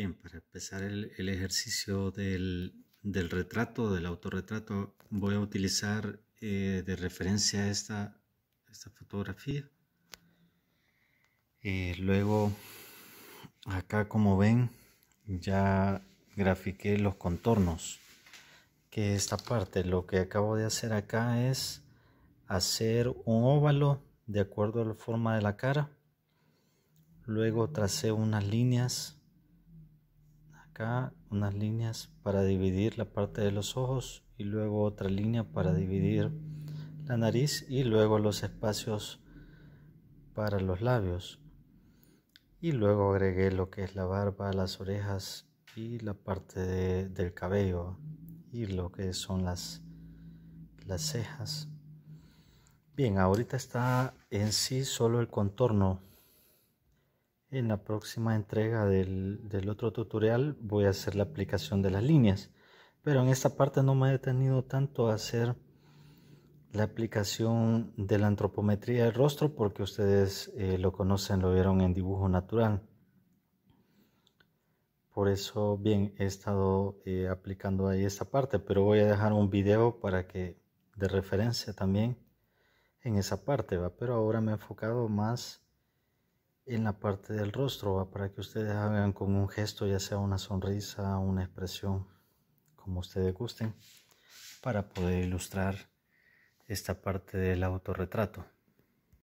Bien, para empezar el, ejercicio del, retrato, del autorretrato, voy a utilizar eh, de referencia esta, esta fotografía. Eh, luego, acá como ven, ya grafiqué los contornos. Que esta parte, lo que acabo de hacer acá es hacer un óvalo de acuerdo a la forma de la cara. Luego tracé unas líneas unas líneas para dividir la parte de los ojos y luego otra línea para dividir la nariz y luego los espacios para los labios. Y luego agregué lo que es la barba, las orejas y la parte del cabello y lo que son las, las cejas. Bien, ahorita está en sí solo el contorno en la próxima entrega del, otro tutorial voy a hacer la aplicación de las líneas. Pero en esta parte no me he detenido tanto a hacer la aplicación de la antropometría del rostro porque ustedes eh, lo conocen, lo vieron en dibujo natural. Por eso, bien, he estado eh, aplicando ahí esta parte, pero voy a dejar un video para que de referencia también en esa parte, ¿va? pero ahora me he enfocado más en la parte del rostro, para que ustedes hagan con un gesto, ya sea una sonrisa, una expresión, como ustedes gusten, para poder ilustrar esta parte del autorretrato.